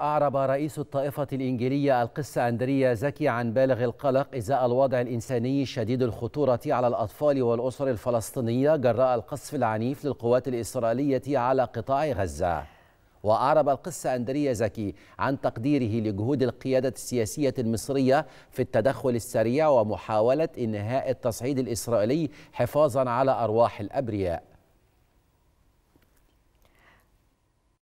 أعرب رئيس الطائفة الإنجيلية القس أندريا زكي عن بالغ القلق إزاء الوضع الإنساني شديد الخطورة على الأطفال والأسر الفلسطينية جراء القصف العنيف للقوات الإسرائيلية على قطاع غزة وأعرب القس أندريا زكي عن تقديره لجهود القيادة السياسية المصرية في التدخل السريع ومحاولة إنهاء التصعيد الإسرائيلي حفاظا على أرواح الأبرياء